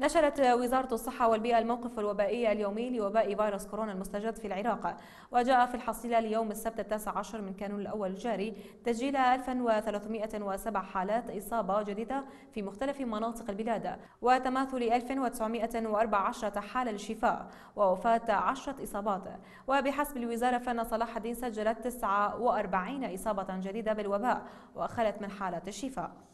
نشرت وزارة الصحة والبيئة الموقف الوبائي اليومي لوباء فيروس كورونا المستجد في العراق وجاء في الحصيلة ليوم السبت التاسع عشر من كانون الأول الجاري تسجيل 1307 حالات إصابة جديدة في مختلف مناطق البلاد وتماثل 1914 حالة للشفاء ووفاة 10 إصابات وبحسب الوزارة فإن صلاح الدين سجلت 49 إصابة جديدة بالوباء وخلت من حالات الشفاء